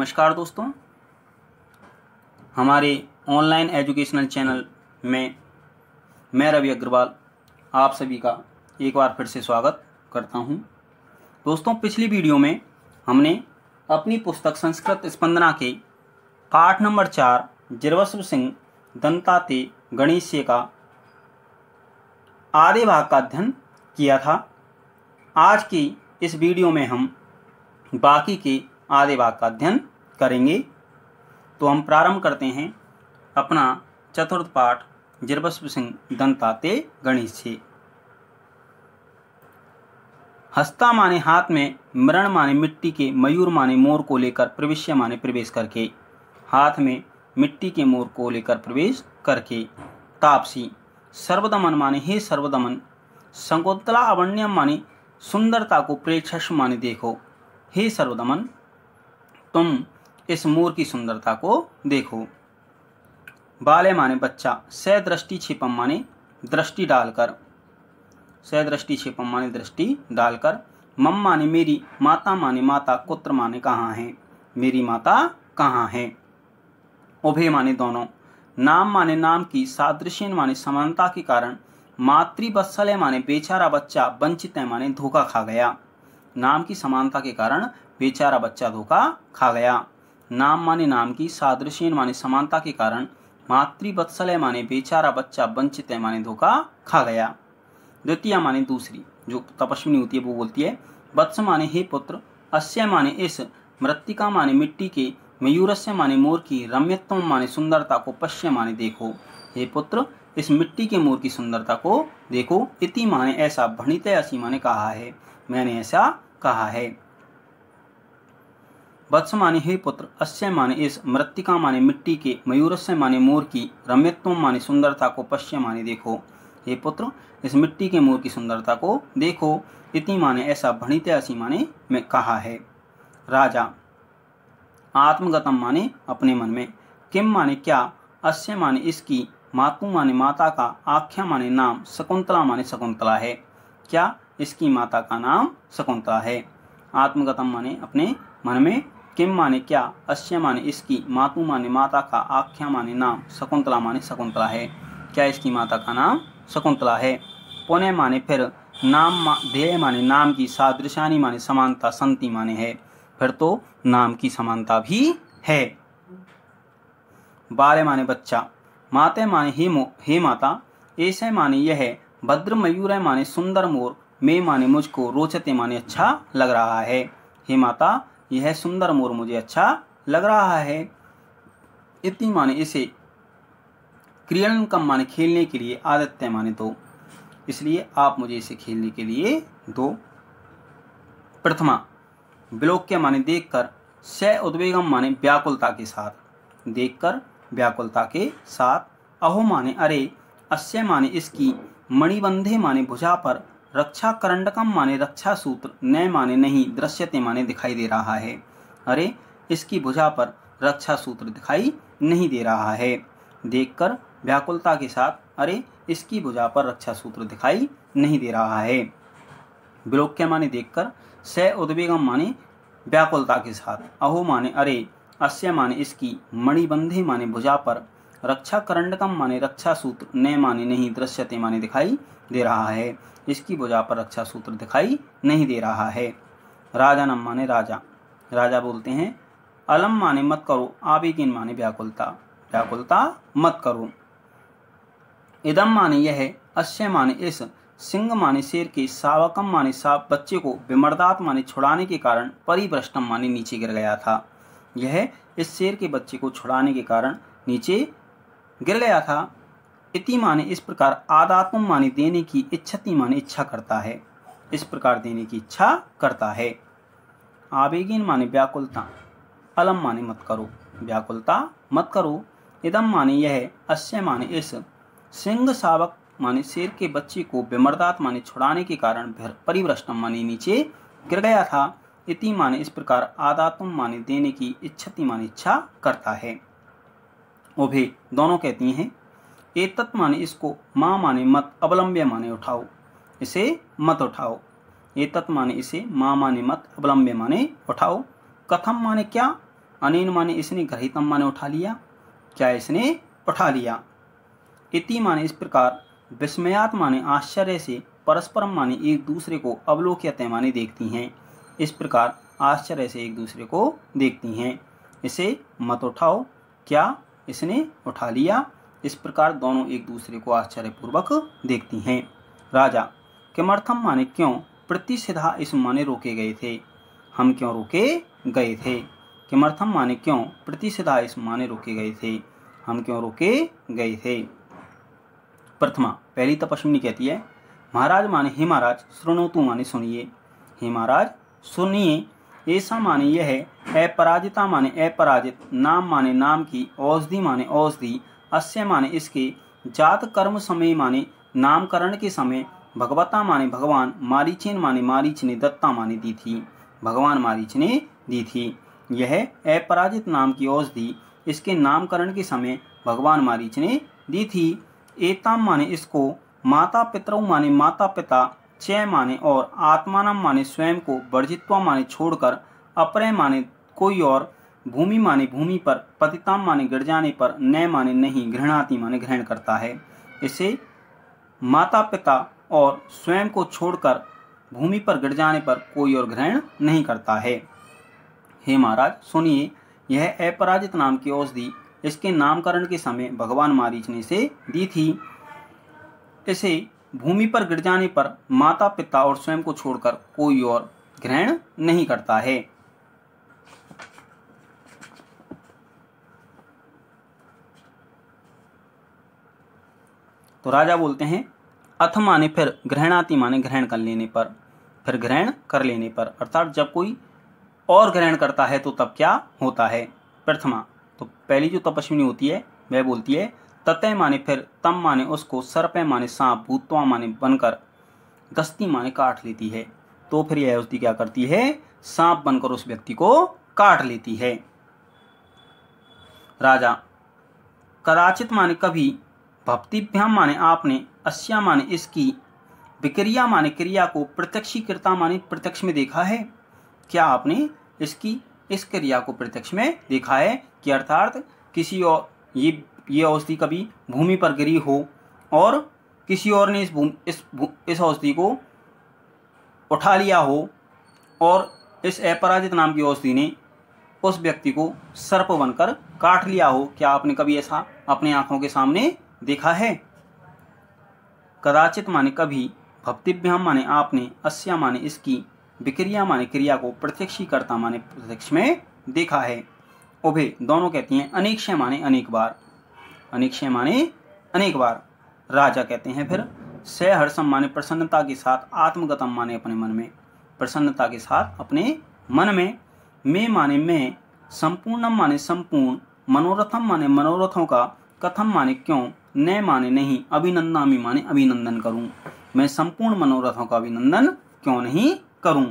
नमस्कार दोस्तों हमारे ऑनलाइन एजुकेशनल चैनल में मैं रवि अग्रवाल आप सभी का एक बार फिर से स्वागत करता हूं। दोस्तों पिछली वीडियो में हमने अपनी पुस्तक संस्कृत स्पंदना के पाठ नंबर चार जिरवस्व सिंह दंताते गणेश का आधे भाग का अध्ययन किया था आज की इस वीडियो में हम बाकी के आधे भाग का अध्ययन करेंगे तो हम प्रारंभ करते हैं अपना चतुर्थ पाठ जिरबस्व सिंह दंताते गणेश से हस्ता माने हाथ में मरण माने मिट्टी के मयूर माने मोर को लेकर प्रविश्य माने प्रवेश करके हाथ में मिट्टी के मोर को लेकर प्रवेश करके तापसी सर्वदमन माने हे सर्वदमन संकोतला अवण्य माने सुंदरता को प्रेक्षस माने देखो हे सर्वदमन तुम इस मोर की सुंदरता को देखो बाले माने बच्चा सह दृष्टि छिपम माने दृष्टि डालकर सह दृष्टि छिपम माने दृष्टि डालकर मम माने मेरी माता माने माता कुत्र माने कहाँ है मेरी माता कहाँ है उभे माने दोनों नाम माने नाम की सादृश्यन माने समानता के कारण मातृवत्सल है माने बेचारा बच्चा वंचित माने धोखा खा गया नाम की समानता के कारण बेचारा बच्चा धोखा खा गया नाम माने नाम की सादृशीन माने समानता के कारण मातृवत्सल है माने बेचारा बच्चा वंचित है माने धोखा खा गया द्वितीय माने दूसरी जो तपस्विनी होती है वो बोलती है वत्स माने हे पुत्र अस्य माने इस मृतिका माने मिट्टी के मयूरस्य माने मोर की रम्यत्व माने सुंदरता को पश्य माने देखो हे पुत्र इस मिट्टी के मोर की सुंदरता को देखो इति माने ऐसा भणित असी माने कहा है मैंने ऐसा कहा है वत्स माने हे पुत्र अस्य माने इस मृतिका माने मिट्टी के मयूरस्य माने मोर की रम्यत्व माने सुंदरता को पश्य माने देखो हे पुत्र इस मिट्टी के मोर की सुंदरता को देखो इति माने ऐसा भणित असी माने में कहा है राजा आत्मगतम माने अपने मन में किम माने क्या अस्य माने इसकी मातु माने माता का आख्या माने नाम शकुंतला माने शकुंतला है क्या इसकी माता का नाम शकुंतला है आत्मगतम माने अपने मन में किम माने क्या अश्य माने इसकी मातु माने माता का आख्या माने नाम शकुंतला माने शकुंतला है क्या इसकी माता का नाम शकुंतला है पुणे माने फिर नाम मा, माने नाम की सादृशानी माने समानता संति माने है फिर तो नाम की समानता भी है बारे माने बच्चा माते माने हे मो हे माता ऐसे माने यह भद्र मयूर माने सुंदर मोर मे माने मुझको रोचते माने अच्छा लग रहा है हे माता यह सुंदर मोर मुझे अच्छा लग रहा है इतनी माने इसे क्रियान कम माने खेलने के लिए आदित्य माने दो इसलिए आप मुझे इसे खेलने के लिए दो प्रथमा विलोक्य माने देखकर सह उद्वेगम माने व्याकुलता के साथ देखकर व्याकुलता के साथ अहो माने अरे अस्य माने इसकी मणिबंधे माने भुजा पर रक्षा करंडकम माने रक्षा सूत्र न माने नहीं दृश्यते माने दिखाई दे रहा है अरे इसकी भुजा पर रक्षा सूत्र दिखाई नहीं दे रहा है देखकर व्याकुलता के साथ अरे इसकी भुजा पर रक्षा सूत्र दिखाई नहीं दे रहा है विलोक्य माने देखकर स उद्वेगम माने व्याकुलता के साथ अहो माने अरे अस्य माने इसकी मणिबंधे माने भुजा पर रक्षा करंड करंडकम माने रक्षा सूत्र ने माने नहीं दृश्यते माने दिखाई दे रहा है इसकी बुझा पर रक्षा सूत्र दिखाई नहीं दे रहा है राजा नम माने राजा राजा बोलते हैं अलम माने मत करो आवेगिन माने व्याकुलता व्याकुलता मत करो इदम माने यह अश्य माने इस सिंह माने शेर के सावकम माने साप बच्चे को विमर्दात माने छुड़ाने के कारण परिभ्रष्टम माने नीचे गिर गया था यह इस शेर के बच्चे को छुड़ाने के कारण नीचे गिर गया था इति माने इस प्रकार आदात्म माने देने की इच्छति माने इच्छा करता है इस प्रकार देने की इच्छा करता है आवेगिन माने व्याकुलता अलम माने मत करो व्याकुलता मत करो इदम माने यह अश्य माने इस सिंह शावक माने शेर के बच्चे को विमर्दात माने छुड़ाने के कारण परिवृष्टम माने नीचे गिर गया था इति माने इस प्रकार आदात्म माने देने की इच्छति माने इच्छा करता है उभे दोनों कहती हैं ए तत् माने इसको माँ माने मत अवलंब्य माने उठाओ इसे मत उठाओ ए तत् माने इसे माँ माने मत अवलंब्य माने उठाओ कथम माने क्या अनेन माने इसने ग्रहितम माने उठा लिया क्या इसने उठा लिया इति माने इस प्रकार विस्मयात माने आश्चर्य से परस्परम माने एक दूसरे को अवलोक्यत माने देखती हैं इस प्रकार आश्चर्य से एक दूसरे को देखती हैं इसे मत उठाओ क्या इसने उठा लिया इस प्रकार दोनों एक दूसरे को आश्चर्यपूर्वक देखती हैं राजा किमर्थम माने क्यों प्रतिसिधा इस माने रोके गए थे हम क्यों रोके गए थे किमर्थम माने क्यों प्रतिसिधा इस माने रोके गए थे हम क्यों रोके गए थे प्रथमा पहली तपस्विनी कहती है महाराज माने हे महाराज तू माने सुनिए हे महाराज सुनिए ऐसा माने यह है अपराजिता माने अपराजित नाम माने नाम की औषधि माने औषधि अस्य माने इसके जात कर्म समय माने नामकरण के समय भगवता माने भगवान मारीचिन माने मारीच ने दत्ता माने दी थी भगवान मारीच ने दी थी यह अपराजित नाम की औषधि इसके नामकरण के समय भगवान मारीच ने दी थी एताम माने इसको माता पितरों माने माता पिता चय माने और आत्मानम माने स्वयं को वर्जित्व माने छोड़कर अपरय माने कोई और भूमि माने भूमि पर पतिताम माने गिर जाने पर न माने नहीं घृणाती माने ग्रहण करता है इसे माता पिता और स्वयं को छोड़कर भूमि पर गिर जाने पर कोई और ग्रहण नहीं करता है हे महाराज सुनिए यह अपराजित नाम की औषधि इसके नामकरण के समय भगवान मारीच ने इसे दी थी इसे भूमि पर गिर जाने पर माता पिता और स्वयं को छोड़कर कोई और ग्रहण नहीं करता है तो राजा बोलते हैं अथ माने फिर ग्रहणाति माने ग्रहण कर लेने पर फिर ग्रहण कर लेने पर अर्थात जब कोई और ग्रहण करता है तो तब क्या होता है प्रथमा तो पहली जो तपस्विनी होती है वह बोलती है तत माने फिर तम माने उसको सर्प माने सांप भूतवा माने बनकर गस्ती माने काट लेती है तो फिर यह उसकी क्या करती है सांप बनकर उस व्यक्ति को काट लेती है राजा कदाचित माने कभी भक्तिभ्याम माने आपने अश्या माने इसकी विक्रिया माने क्रिया को प्रत्यक्षीकृता माने प्रत्यक्ष में देखा है क्या आपने इसकी इस क्रिया को प्रत्यक्ष में देखा है कि अर्थात किसी और ये ये औषधि कभी भूमि पर गिरी हो और किसी और ने इस भूमि इस भु, इस औषधि को उठा लिया हो और इस अपराजित नाम की औषधि ने उस व्यक्ति को सर्प बनकर काट लिया हो क्या आपने कभी ऐसा अपने आंखों के सामने देखा है कदाचित माने कभी भक्तिभ्याम माने आपने अस्या माने इसकी विक्रिया माने क्रिया को प्रत्यक्षीकर्ता माने प्रत्यक्ष में देखा है उभे दोनों कहती हैं अनेक माने अनेक बार अनिक्षय माने अनेक बार राजा कहते हैं फिर सहर्षम माने प्रसन्नता के साथ आत्मगतम माने अपने मन में प्रसन्नता के साथ अपने मन में मैं माने मैं संपूर्णम माने संपूर्ण मनोरथम माने मनोरथों का कथम माने क्यों न माने नहीं अभिनंदनामी माने अभिनंदन करूं मैं संपूर्ण मनोरथों का अभिनंदन क्यों नहीं करूं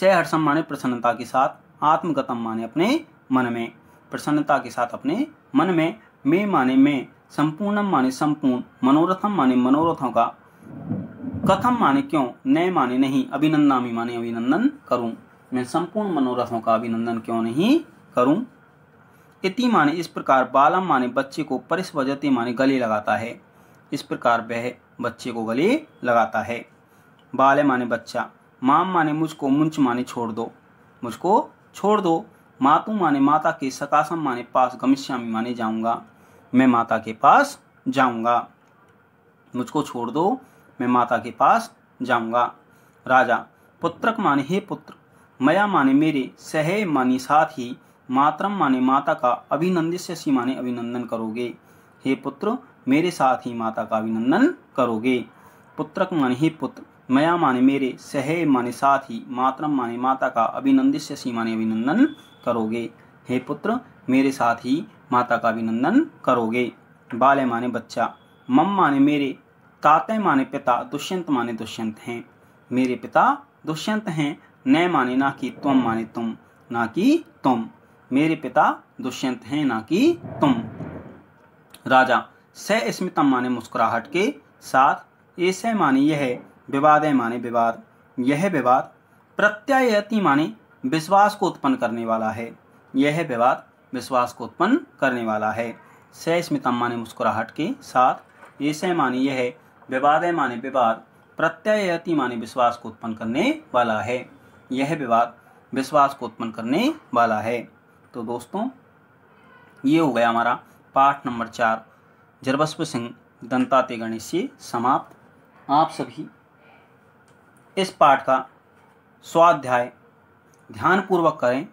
सहर्षम माने प्रसन्नता के साथ आत्मगतम माने अपने मन में प्रसन्नता के साथ अपने मन में मे माने में संपूर्णम माने संपूर्ण मनोरथम माने मनोरथों का कथम माने क्यों न माने नहीं अभिनंदनामी माने अभिनंदन करूं मैं संपूर्ण मनोरथों का अभिनंदन क्यों नहीं करूं इति माने इस प्रकार बालम माने बच्चे को परिस वजते माने गले लगाता है इस प्रकार वह बच्चे को गले लगाता है बाले माने बच्चा माम माने मुझको मुंच माने छोड़ दो मुझको छोड़ दो मातु माने माता के सकाशम माने पास गमिश्यामी माने जाऊंगा मैं माता के पास जाऊंगा मुझको छोड़ दो मैं माता के पास जाऊंगा राजा पुत्रक माने हे पुत्र मया माने मेरे सहे माने साथ ही मातरम माने माता का अभिनंदित माने अभिनंदन करोगे हे पुत्र मेरे साथ ही माता का अभिनंदन करोगे पुत्रक माने हे पुत्र मया माने मेरे सहे माने साथ ही मातरम माने माता का अभिनंदित माने अभिनंदन करोगे हे पुत्र मेरे साथ ही माता का अभिनंदन करोगे बाले माने बच्चा मम माने मेरे ताते माने पिता दुष्यंत माने दुष्यंत हैं मेरे पिता दुष्यंत हैं न माने ना कि तुम माने तुम ना कि तुम मेरे पिता दुष्यंत हैं ना कि तुम राजा स स्मितम माने मुस्कुराहट के साथ ऐसे माने यह विवाद माने विवाद यह विवाद प्रत्यायति माने विश्वास को उत्पन्न करने वाला है यह विवाद विश्वास को उत्पन्न करने वाला है सस्मितम माने मुस्कुराहट के साथ ऐसे माने यह विवाद माने विवाद प्रत्ययति माने विश्वास को उत्पन्न करने वाला है यह विवाद विश्वास को उत्पन्न करने वाला है तो दोस्तों ये हो गया हमारा पाठ नंबर चार जरबस्व सिंह दंताते गणेश से समाप्त आप सभी इस पाठ का स्वाध्याय ध्यानपूर्वक करें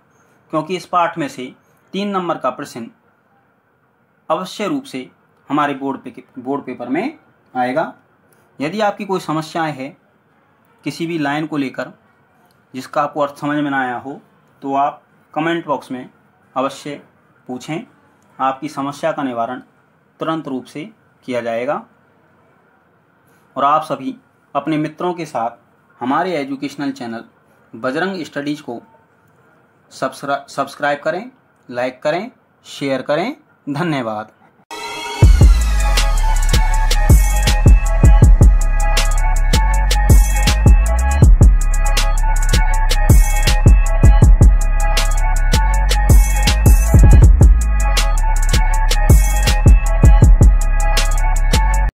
क्योंकि इस पाठ में से तीन नंबर का प्रश्न अवश्य रूप से हमारे बोर्ड पे बोर्ड पेपर में आएगा यदि आपकी कोई समस्याएं हैं किसी भी लाइन को लेकर जिसका आपको अर्थ समझ में ना आया हो तो आप कमेंट बॉक्स में अवश्य पूछें आपकी समस्या का निवारण तुरंत रूप से किया जाएगा और आप सभी अपने मित्रों के साथ हमारे एजुकेशनल चैनल बजरंग स्टडीज़ को सब्सक्राइब करें लाइक करें शेयर करें धन्यवाद